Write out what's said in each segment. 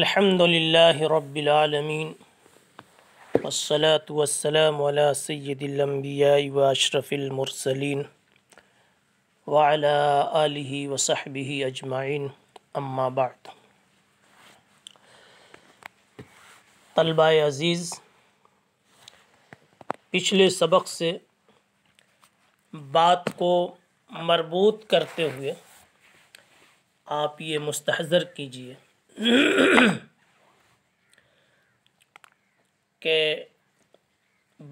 الحمد لله رب العالمين والصلاة والسلام على سيد الأنبياء وأشرف المرسلين وعلى آله وصحبه أجمعين أما بعد طلباء عزيز पिछले सबक से बात को मरबूत करते हुए आप ये मुस्तर कीजिए के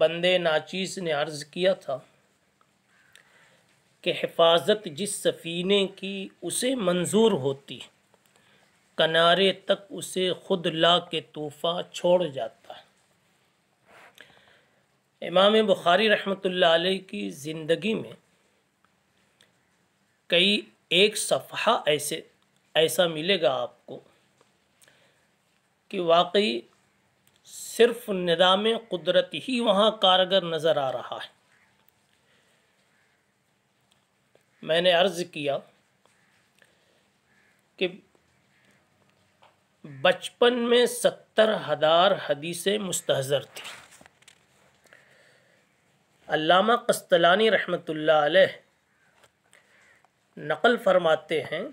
बंदे नाचीस ने अर्ज़ किया था कि हिफाजत जिस सफ़ीने की उसे मंजूर होती किनारे तक उसे खुद ला के तूफ़ा छोड़ जाता है इमाम बुखारी रहमतुल्लाह अलैह की ज़िंदगी में कई एक सफ़ा ऐसे ऐसा मिलेगा आपको कि वाकई सिर्फ निदाम कुदरत ही वहाँ कारगर नज़र आ रहा है मैंने अर्ज़ किया कि बचपन में सत्तर हज़ार हदीसें मुस्तहज़र थी अल्लामा कस्तलानी रहमतुल्लाह अलैह नकल फरमाते हैं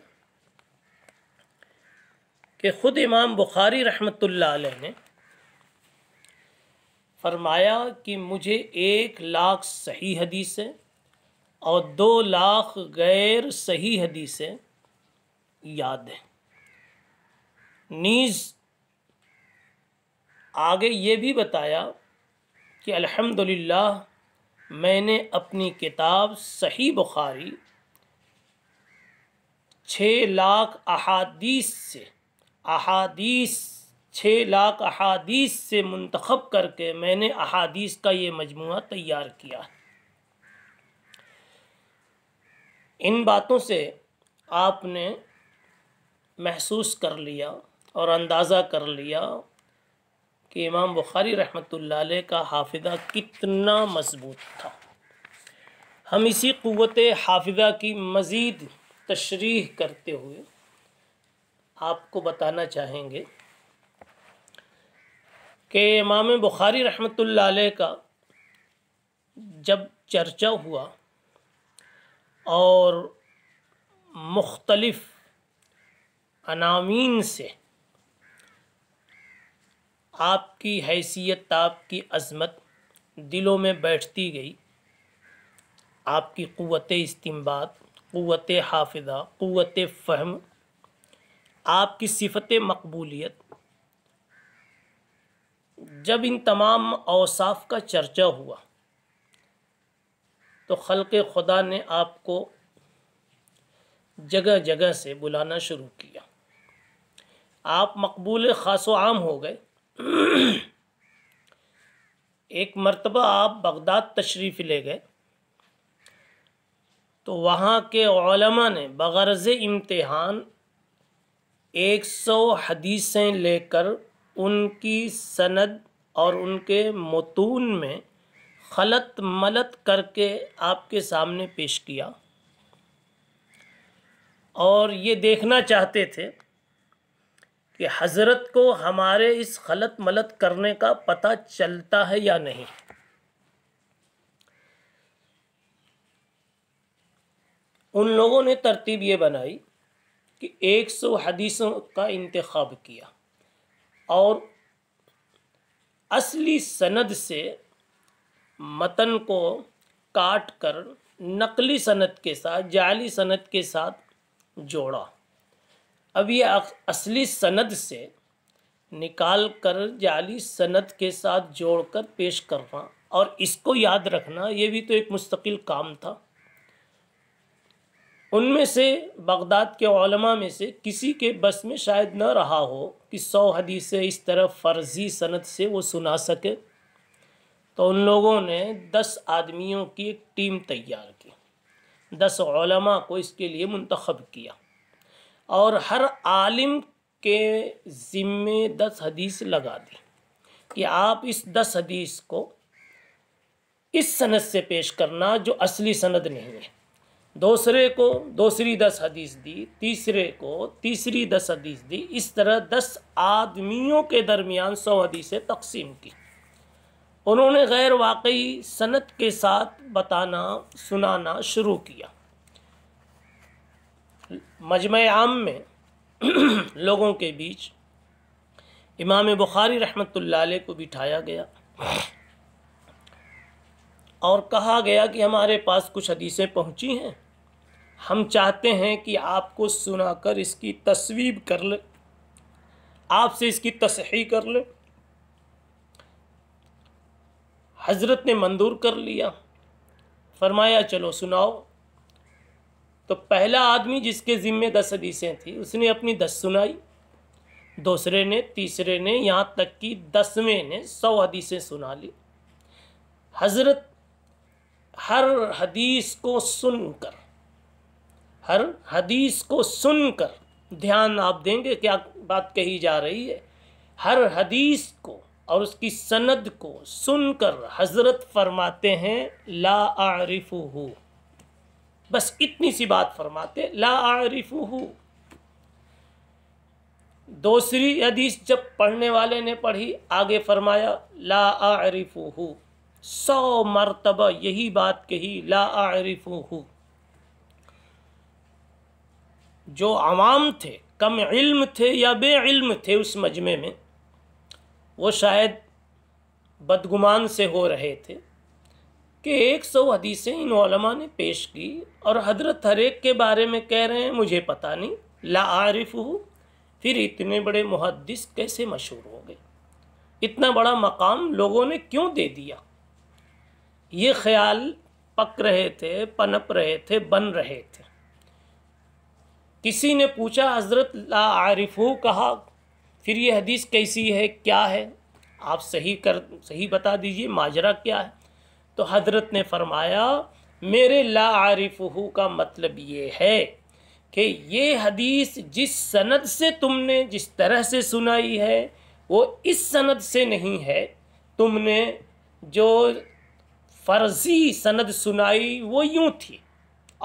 कि ख़ुद इमाम बुखारी रहमतुल्लाह अलैह ने फरमाया कि मुझे एक लाख सही हदीसें और दो लाख गैर सही हदीसें याद हैं नीज़ आगे ये भी बताया कि अल्हम्दुलिल्लाह मैंने अपनी किताब सही बुखारी छः लाख अहादीस से अहादीस छः लाख अहादीस से मंतखब करके मैंने अहादीस का ये मजमू तैयार किया इन बातों से आपने महसूस कर लिया और अंदाज़ा कर लिया कि इमाम बुखारी ला का हाफिदा कितना मजबूत था हम इसी क़वत हाफिदा की मज़ीद तशरीह करते हुए आपको बताना चाहेंगे कि इमाम बुखारी रहमत का जब चर्चा हुआ और मुख्तलफ़ अनामीन से आपकी हैसियत आपकी अज़मत दिलों में बैठती गई आपकी क़वत इस्तेमाल क़वत हाफ़ा क़वत फ़हम आपकी सिफत मकबूलियत जब इन तमाम अवसाफ का चर्चा हुआ तो खलक़ खुदा ने आपको जगह जगह से बुलाना शुरू किया आप मकबूल ख़ास आम हो गए एक मरतबा आप बगदाद तशरीफ़ ले गए तो वहाँ के ने बगरज़ इम्तहान एक सौ हदीसें लेकर उनकी सनद और उनके मतून में खलत मलत करके आपके सामने पेश किया और ये देखना चाहते थे कि हज़रत को हमारे इस खलत मलत करने का पता चलता है या नहीं उन लोगों ने तरतीब ये बनाई कि 100 हदीसों का इंतखब किया और असली सनद से मतन को काट कर नकली सनद के साथ जाली सनद के साथ जोड़ा अब ये असली सनद से निकाल कर जाली सनद के साथ जोड़कर पेश करना और इसको याद रखना ये भी तो एक मुस्तकिल काम था उनमें से बगदाद के ओलमा में से किसी के बस में शायद न रहा हो कि सौ हदीसें इस तरह फ़र्ज़ी सनत से वो सुना सके तो उन लोगों ने दस आदमियों की एक टीम तैयार की दस ओलमा को इसके लिए मंतखब किया और हर आलिम के ज़िम्मे दस हदीस लगा दी कि आप इस दस हदीस को इस सनत से पेश करना जो असली सनद नहीं है दूसरे को दूसरी दस हदीस दी तीसरे को तीसरी दस हदीस दी इस तरह दस आदमियों के दरमियान सौ हदीसें तकसीम की उन्होंने गैर वाकई सनत के साथ बताना सुनाना शुरू किया मजम आम में लोगों के बीच इमाम बुखारी रहमतुल्लाह को बिठाया गया और कहा गया कि हमारे पास कुछ हदीसें पहुंची हैं हम चाहते हैं कि आपको सुनाकर इसकी तस्वीब कर ले आपसे इसकी तसही कर ले हज़रत ने मंजूर कर लिया फरमाया चलो सुनाओ तो पहला आदमी जिसके ज़िम्मे दस हदीसें थी उसने अपनी दस सुनाई दूसरे ने तीसरे ने यहाँ तक कि दसवें ने सौ हदीसें सुना ली हज़रत हर हदीस को सुनकर हर हदीस को सुनकर ध्यान आप देंगे क्या बात कही जा रही है हर हदीस को और उसकी सनद को सुनकर हज़रत फरमाते हैं ला आरिफ़ू बस इतनी सी बात फरमाते ला आरिफ़ू दूसरी हदीस जब पढ़ने वाले ने पढ़ी आगे फरमाया ला आरिफ़ू सौ मरतबा यही बात कही ला आरिफ़ू जो आवाम थे कम इल्म थे या बेइल्म थे उस मजमे में वो शायद बदगुमान से हो रहे थे कि एक सौ हदीसें इन ने पेश की और हजरत हरेक के बारे में कह रहे हैं मुझे पता नहीं ला आरिफ हूँ फिर इतने बड़े मुहदस कैसे मशहूर हो गए इतना बड़ा मकाम लोगों ने क्यों दे दिया ये ख्याल पक रहे थे पनप रहे थे बन रहे थे किसी ने पूछा हज़रत ला आरिफू कहा फिर ये हदीस कैसी है क्या है आप सही कर सही बता दीजिए माजरा क्या है तो हजरत ने फरमाया मेरे ला का मतलब ये है कि ये हदीस जिस सनद से तुमने जिस तरह से सुनाई है वो इस सनद से नहीं है तुमने जो फर्जी सनद सुनाई वो यूँ थी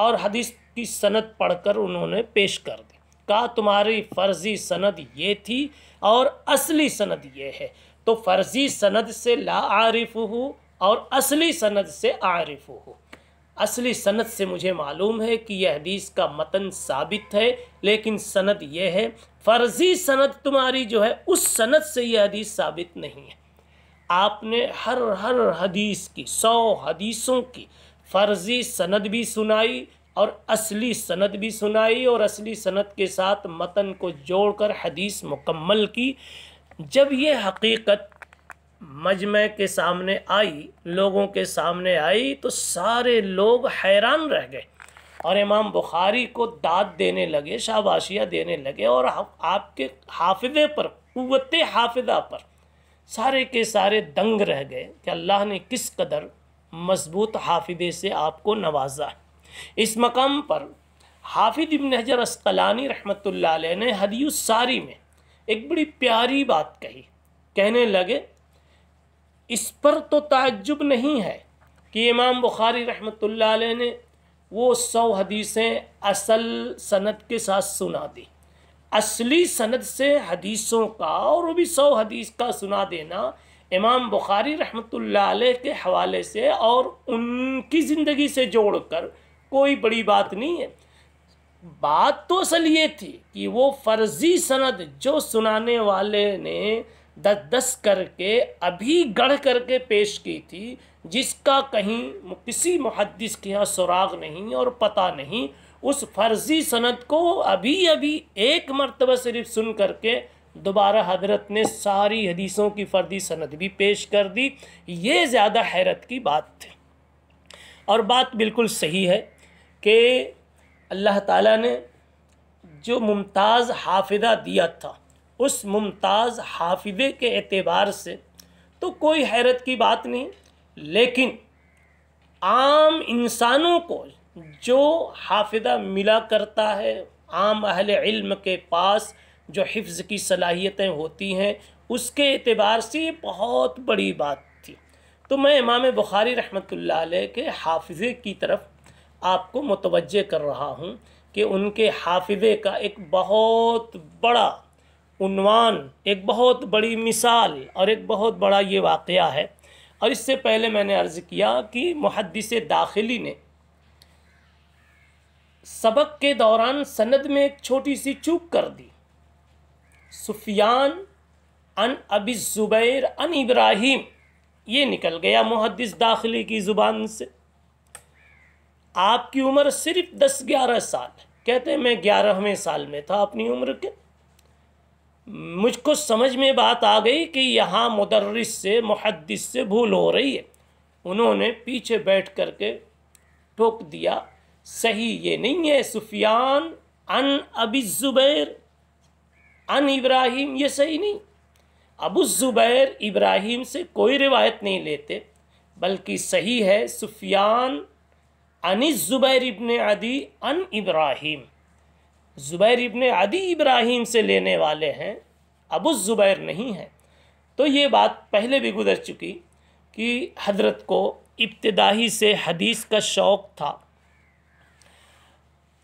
और हदीस की सनद पढ़कर उन्होंने पेश कर दी कहा तुम्हारी फर्जी सनद ये थी और असली सनद ये है तो फर्जी सनद से ला आरिफ हो और असली सनद से आरिफ हो असली सनद से मुझे मालूम है कि यह हदीस का मतन साबित है लेकिन सनद यह है फर्जी सनद तुम्हारी जो है उस सनद से यह हदीस साबित नहीं है आपने हर हर हदीस की सौ हदीसों की फर्जी सनद भी सुनाई और असली सनत भी सुनाई और असली सनत के साथ मतन को जोड़कर हदीस मुकम्मल की जब ये हकीकत मजम के सामने आई लोगों के सामने आई तो सारे लोग हैरान रह गए और इमाम बुखारी को दाद देने लगे शाबाशियाँ देने लगे और आपके हाफिज़े पर क़वत हाफिदा पर सारे के सारे दंग रह गए कि अल्लाह ने किस कदर मजबूत हाफिदे से आपको नवाजा है इस मकाम पर हाफिद इबन हजर अस्कलानी रहमत ने हदीय सारी में एक बड़ी प्यारी बात कही कहने लगे इस पर तो ताज्जुब नहीं है कि इमाम बुखारी रहमत ने वो सौ हदीसें असल सनद के साथ सुना दी असली सनद से हदीसों का और वो भी सौ हदीस का सुना देना इमाम बुखारी रहमत के हवाले से और उनकी ज़िंदगी से जोड़ कर कोई बड़ी बात नहीं है बात तो असल ये थी कि वो फर्जी सनद जो सुनाने वाले ने दस दस करके अभी गढ़ करके पेश की थी जिसका कहीं किसी मुहदस के यहाँ सुराग नहीं और पता नहीं उस फर्जी सनद को अभी अभी एक मरतबा सिर्फ सुन करके दोबारा हजरत ने सारी हदीसों की फ़र्जी सनद भी पेश कर दी ये ज़्यादा हैरत की बात थी और बात बिल्कुल सही है कि अल्लाह ताला ने जो मुमताज़ हाफिदा दिया था उस मुमताज़ हाफिदे के एतबार से तो कोई हैरत की बात नहीं लेकिन आम इंसानों को जो हाफिदा मिला करता है आम अहल इल्म के पास जो हिफ्ज़ की सलाहियतें होती हैं उसके एतबार से बहुत बड़ी बात थी तो मैं इमाम बुखारी रहमत के हाफिज़े की तरफ़ आपको मुतवजह कर रहा हूँ कि उनके हाफिज़े का एक बहुत बड़ा उनवान एक बहुत बड़ी मिसाल और एक बहुत बड़ा ये वाक़ है और इससे पहले मैंने अर्ज़ किया कि मुहदस दाखिली ने सबक के दौरान सनद में एक छोटी सी चूक कर दी सुफियान अन अबी ज़ुबैर अन इब्राहिम ये निकल गया मुहदस दाखिली की ज़ुबान से आपकी उम्र सिर्फ दस ग्यारह साल कहते हैं मैं ग्यारहवें साल में था अपनी उम्र के मुझको समझ में बात आ गई कि यहाँ मदरस से मुहदस से भूल हो रही है उन्होंने पीछे बैठ कर के टोक दिया सही ये नहीं है सुफियान अन अबी ज़ुबैर अन इब्राहिम ये सही नहीं अबू ज़ुबैर इब्राहिम से कोई रिवायत नहीं लेते बल्कि सही है सुफियान अनिस ज़ुबैर इबन आदि अन इब्राहिम ज़ुबैर इबन आदि इब्राहिम से लेने वाले हैं अबू ज़ुबैर नहीं हैं तो ये बात पहले भी गुजर चुकी कि हजरत को इब्तदाही से हदीस का शौक़ था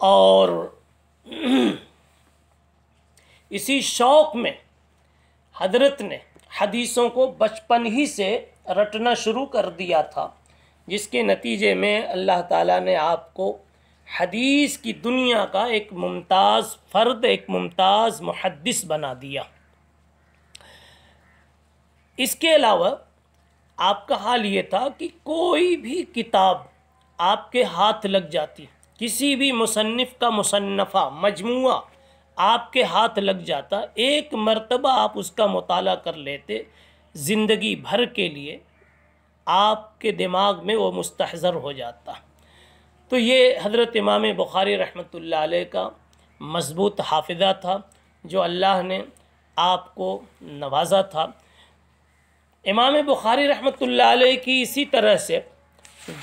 और इसी शौक़ में हजरत ने हदीसों को बचपन ही से रटना शुरू कर दिया था जिसके नतीजे में अल्लाह ताला ने आपको हदीस की दुनिया का एक मुमताज़ फ़र्द एक मुमताज़ मुहदस बना दिया इसके अलावा आपका हाल ये था कि कोई भी किताब आपके हाथ लग जाती किसी भी मुसनफ़ का मुसन्फ़ा मजमू आपके हाथ लग जाता एक मर्तबा आप उसका मताल कर लेते ज़िंदगी भर के लिए आपके दिमाग में वो मुस्तहज़र हो जाता तो ये हज़रत इमाम बुखारी रहमत का मज़बूत हाफिज़ा था जो अल्लाह ने आपको नवाजा था इमाम बुखारी रहमत की इसी तरह से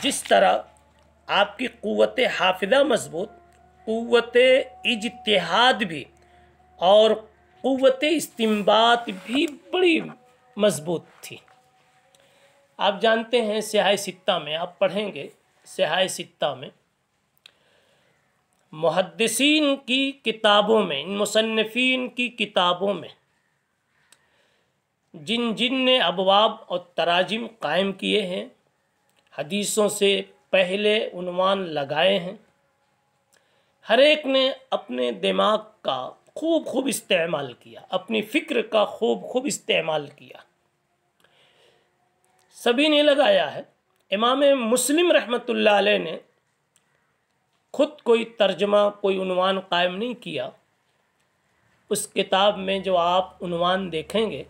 जिस तरह आपकी क़वत हाफिज़ा मज़बूत क़वत इजतहाद भी और क़वत इस्तेमाल भी बड़ी मज़बूत थी आप जानते हैं स्याह सित्ता में आप पढ़ेंगे स्याह सित्ता में मुहदसिन की किताबों में इन मुसनफ़िन की किताबों में जिन जिन ने अबवाब और तराजिम कायम किए हैं हदीसों से पहले उनवान लगाए हैं हर एक ने अपने दिमाग का खूब खूब इस्तेमाल किया अपनी फ़िक्र का खूब खूब इस्तेमाल किया सभी ने लगाया है इमाम मुस्लिम रहमत ने खुद कोई तर्जमा कोई उनवान कायम नहीं किया उस किताब में जो आप उनवान देखेंगे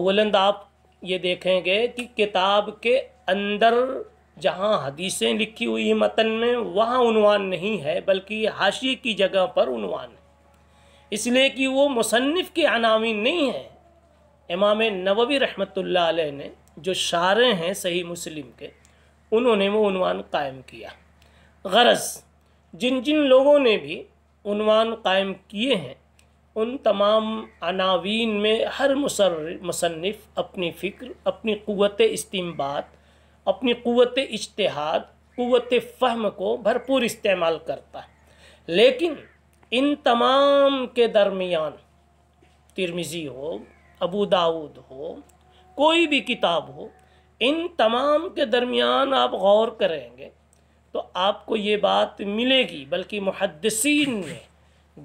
अवलंद तो आप ये देखेंगे कि किताब के अंदर जहाँ हदीसें लिखी हुई हैं मतन में वहाँ उनवान नहीं है बल्कि हाशिए की जगह पर उनवान है इसलिए कि वो मुसनफ़ के अनामी नहीं है इमाम नबी रहमत ने जो शारे हैं सही मुस्लिम के उन्होंने वो उनवान कायम किया गरज जिन जिन लोगों ने भी उनवान कायम किए हैं उन तमाम अनावीन में हर मुसर मुसनफ़ अपनी फ़िक्र अपनी क़वत इस्तेमाल अपनी क़वत इश्तहाद क़वत फ़हम को भरपूर इस्तेमाल करता है लेकिन इन तमाम के दरमियान तिरमिज़ी हो अबू दाऊद हो कोई भी किताब हो इन तमाम के दरमियान आप गौर करेंगे तो आपको ये बात मिलेगी बल्कि मुहदसिन ने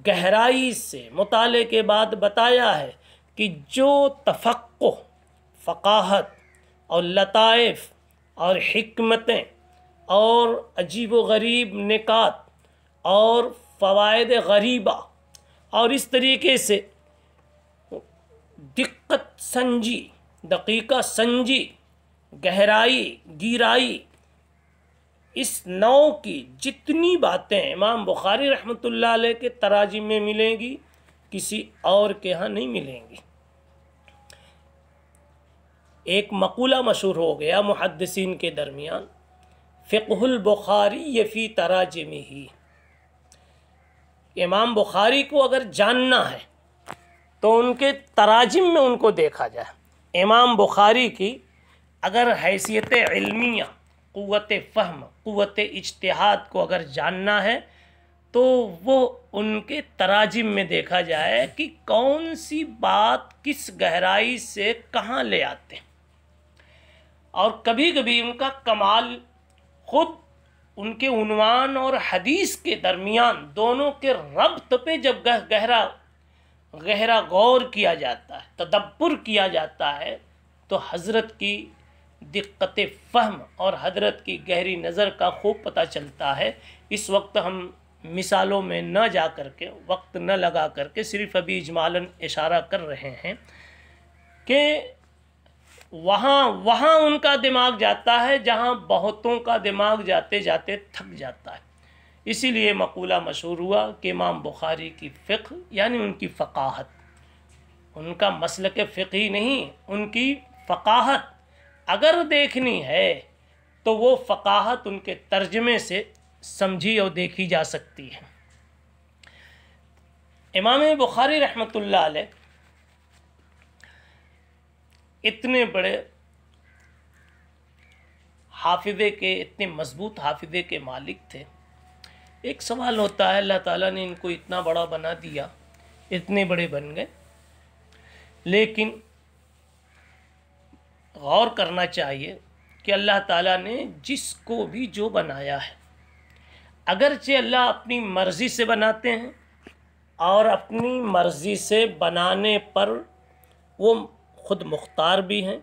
गहराई से मताल के बाद बताया है कि जो तफक् फ़काहत और लताइफ और हमतें और अजीब व गरीब निकात और फ़वाद गरीबा और इस तरीके से दिक्कत संजी दकीका संजी गहराई गिराई इस नौ की जितनी बातें इमाम बुखारी रहमतुल्लाह अलैह के तराजी में मिलेंगी किसी और के यहाँ नहीं मिलेंगी एक मकूला मशहूर हो गया मुहदसिन के दरमियान फ़िकहुल बुखारी ये फ़ी में ही इमाम बुखारी को अगर जानना है तो उनके तराजिम में उनको देखा जाए इमाम बुखारी की अगर हैसियत इल्मिया क़वत फ़हम क़वत इजतहाद को अगर जानना है तो वो उनके तराजिम में देखा जाए कि कौन सी बात किस गहराई से कहाँ ले आते हैं और कभी कभी उनका कमाल खुद उनके उनवान और हदीस के दरमियान दोनों के रब्त पे जब गह गहरा गहरा गौर किया जाता है तदब्बर किया जाता है तो हज़रत की दिक्कत फहम और हजरत की गहरी नज़र का खूब पता चलता है इस वक्त हम मिसालों में न जा कर के वक्त न लगा कर के सिर्फ अभी इजमालन इशारा कर रहे हैं कि वहाँ वहाँ उनका दिमाग जाता है जहाँ बहुतों का दिमाग जाते जाते थक जाता है इसीलिए मकूला मशहूर हुआ कि इमाम बुखारी की फ़िक्र यानी उनकी फ़काहत उनका मसल के ही नहीं उनकी फ़काहत अगर देखनी है तो वो फ़काहत उनके तर्जमे से समझी और देखी जा सकती है इमाम बुखारी रहमत अलैह इतने बड़े हाफिदे के इतने मज़बूत हाफिदे के मालिक थे एक सवाल होता है अल्लाह ताला ने इनको इतना बड़ा बना दिया इतने बड़े बन गए लेकिन गौर करना चाहिए कि अल्लाह ताला ने जिसको भी जो बनाया है अगरचे अल्लाह अपनी मर्ज़ी से बनाते हैं और अपनी मर्ज़ी से बनाने पर वो ख़ुद मुख्तार भी हैं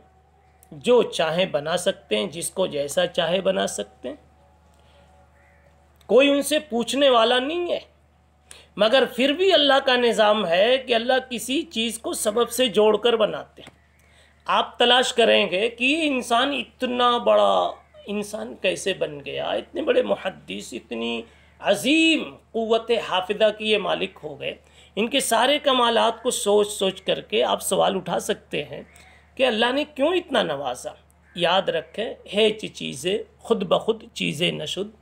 जो चाहे बना सकते हैं जिसको जैसा चाहे बना सकते हैं कोई उनसे पूछने वाला नहीं है मगर फिर भी अल्लाह का निज़ाम है कि अल्लाह किसी चीज़ को सबब से जोड़कर बनाते हैं आप तलाश करेंगे कि इंसान इतना बड़ा इंसान कैसे बन गया इतने बड़े मुहदस इतनी अजीम क़वत हाफिदा की ये मालिक हो गए इनके सारे कमालत को सोच सोच करके आप सवाल उठा सकते हैं कि अल्लाह ने क्यों इतना नवाजा याद रखें है चीज़ें खुद ब खुद चीज़ें नशुद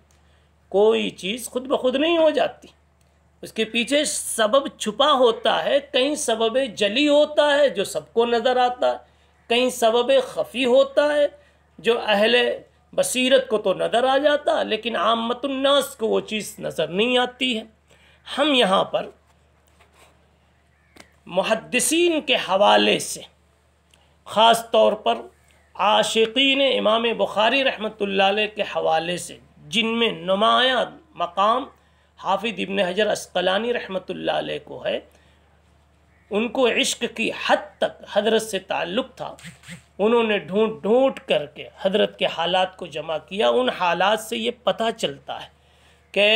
कोई चीज़ खुद ब खुद नहीं हो जाती उसके पीछे सबब छुपा होता है कहीं सबब जली होता है जो सबको नज़र आता है कहीं सबब खफी होता है जो अहल बसीरत को तो नज़र आ जाता लेकिन आमतुलनास को वो चीज़ नज़र नहीं आती है हम यहाँ पर मुहदसिन के हवाले से ख़ास तौर पर आशिकीन इमाम बुखारी रहमत के हवाले से जिनमें नुमाया मकाम हाफिद इबन हजर अस्कलानी रहमत को है उनको इश्क की हद तक हजरत से ताल्लुक़ था उन्होंने ढूंढ ढूंढ करके हजरत के हालात को जमा किया उन हालात से ये पता चलता है कि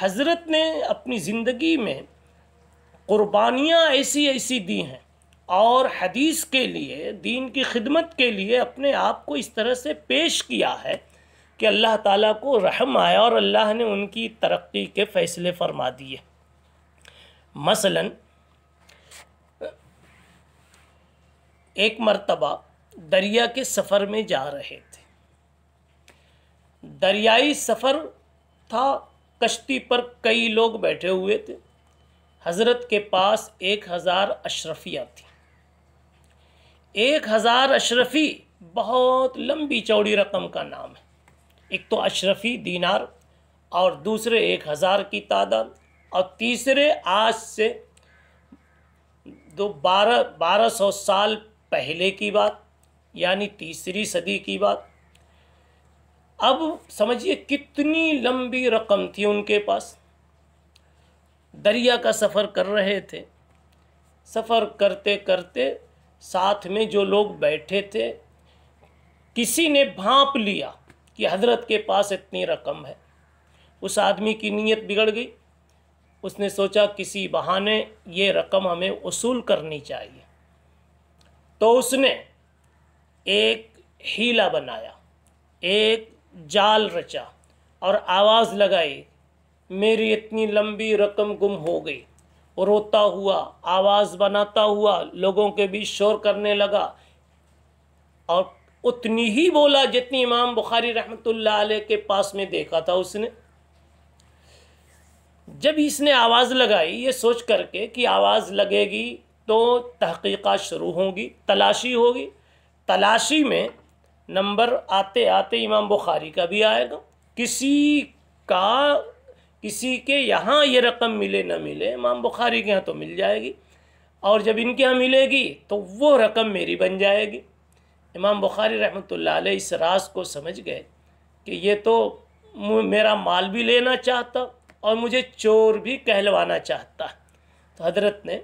हजरत ने अपनी ज़िंदगी में क़ुरबानियाँ ऐसी ऐसी दी हैं और हदीस के लिए दीन की खिदमत के लिए अपने आप को इस तरह से पेश किया है कि अल्लाह ताला को रहम आया और अल्लाह ने उनकी तरक्की के फ़ैसले फरमा दिए मसलन एक मर्तबा दरिया के सफ़र में जा रहे थे दरियाई सफ़र था कश्ती पर कई लोग बैठे हुए थे हज़रत के पास एक हज़ार अशरफिया थी एक हज़ार अशरफी बहुत लंबी चौड़ी रकम का नाम है एक तो अशरफी दीनार और दूसरे एक हज़ार की तादाद और तीसरे आज से दो बारह बारह सौ साल पहले की बात यानी तीसरी सदी की बात अब समझिए कितनी लंबी रकम थी उनके पास दरिया का सफ़र कर रहे थे सफ़र करते करते साथ में जो लोग बैठे थे किसी ने भाप लिया कि हजरत के पास इतनी रकम है उस आदमी की नीयत बिगड़ गई उसने सोचा किसी बहाने ये रकम हमें वसूल करनी चाहिए तो उसने एक हीला बनाया एक जाल रचा और आवाज़ लगाई मेरी इतनी लंबी रकम गुम हो गई रोता हुआ आवाज़ बनाता हुआ लोगों के बीच शोर करने लगा और उतनी ही बोला जितनी इमाम बुखारी रहमत के पास में देखा था उसने जब इसने आवाज़ लगाई ये सोच करके कि आवाज़ लगेगी तो तहकीक़ात शुरू होंगी तलाशी होगी तलाशी में नंबर आते आते इमाम बुखारी का भी आएगा किसी का किसी के यहाँ ये रकम मिले ना मिले इमाम बुखारी के यहाँ तो मिल जाएगी और जब इनके यहाँ मिलेगी तो वो रकम मेरी बन जाएगी इमाम बुखारी रहमत इस राज को समझ गए कि ये तो मेरा माल भी लेना चाहता और मुझे चोर भी कहलवाना चाहता तो हजरत ने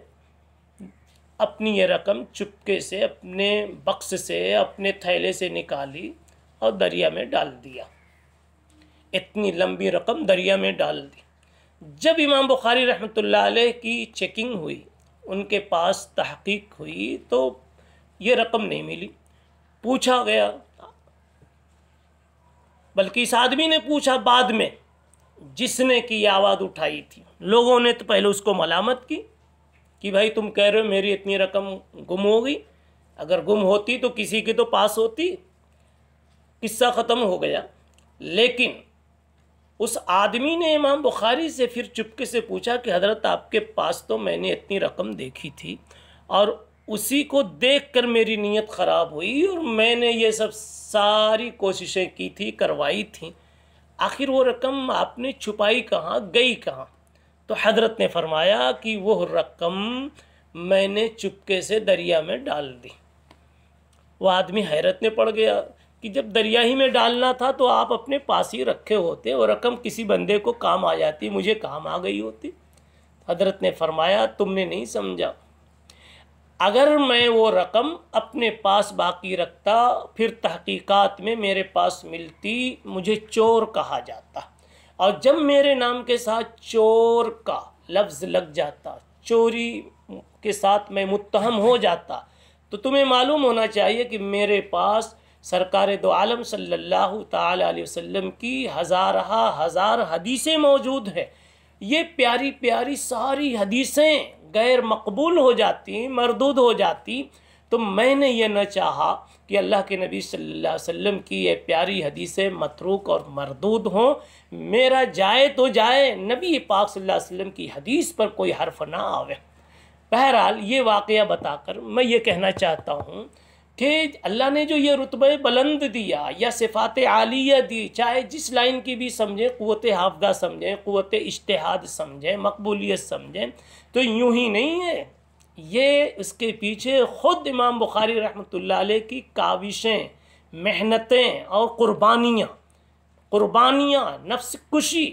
अपनी ये रकम चुपके से अपने बक्स से अपने थैले से निकाली और दरिया में डाल दिया इतनी लंबी रकम दरिया में डाल दी जब इमाम बुखारी रहमत अलैह की चेकिंग हुई उनके पास तहकीक हुई तो ये रकम नहीं मिली पूछा गया बल्कि इस आदमी ने पूछा बाद में जिसने की आवाज़ उठाई थी लोगों ने तो पहले उसको मलामत की कि भाई तुम कह रहे हो मेरी इतनी रकम गुम हो गई अगर गुम होती तो किसी के तो पास होती किस्सा ख़त्म हो गया लेकिन उस आदमी ने इमाम बुखारी से फिर चुपके से पूछा कि हज़रत आपके पास तो मैंने इतनी रकम देखी थी और उसी को देखकर मेरी नीयत ख़राब हुई और मैंने ये सब सारी कोशिशें की थी करवाई थी आखिर वो रकम आपने छुपाई कहाँ गई कहाँ तो हजरत ने फरमाया कि वह रकम मैंने चुपके से दरिया में डाल दी वह आदमी हैरत में पड़ गया कि जब दरिया ही में डालना था तो आप अपने पास ही रखे होते और रकम किसी बंदे को काम आ जाती मुझे काम आ गई होती हजरत ने फरमाया तुमने नहीं समझा अगर मैं वो रकम अपने पास बाकी रखता फिर तहकीकात में मेरे पास मिलती मुझे चोर कहा जाता और जब मेरे नाम के साथ चोर का लफ्ज़ लग जाता चोरी के साथ मैं मुत्तहम हो जाता तो तुम्हें मालूम होना चाहिए कि मेरे पास सरकार दो आलम सल्लल्लाहु अलैहि वसल्लम की हज़ारहा हज़ार हदीसें मौजूद हैं ये प्यारी प्यारी सारी हदीसें गैर मकबूल हो जाती मरदूद हो जाती तो मैंने ये न चाहा कि अल्लाह के नबी सल्लल्लाहु अलैहि वसल्लम की ये प्यारी हदीसें मतरूक और मरदूद हों मेरा जाए तो जाए नबी पाक सल्लल्लाहु अलैहि वसल्लम की हदीस पर कोई हर्फ ना आवे बहरहाल ये वाक़ बताकर मैं ये कहना चाहता हूँ कि अल्लाह ने जो ये रुतब बुलंद दिया या सिफात आलिया दी चाहे जिस लाइन की भी समझें क़वत हाफदा समझें क़वत इश्तहाद समझें मकबूलीत समझें तो यूँ ही नहीं है ये इसके पीछे ख़ुद इमाम बुखारी रहमत की काविशें मेहनतें और क़ुरबानियाँ क़ुरबानियाँ नफ्स कुशी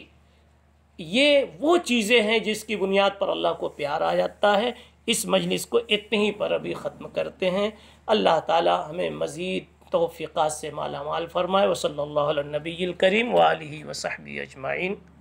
ये वो चीज़ें हैं जिसकी बुनियाद पर अल्लाह को प्यार आ जाता है इस मजलिस को इतने ही पर अभी ख़त्म करते हैं अल्लाह ताला हमें मज़ीद तोफ़ीक़ात से मालामाल फ़रमाए वसल्ला नबी करीम वाली वसहबी अजमाइन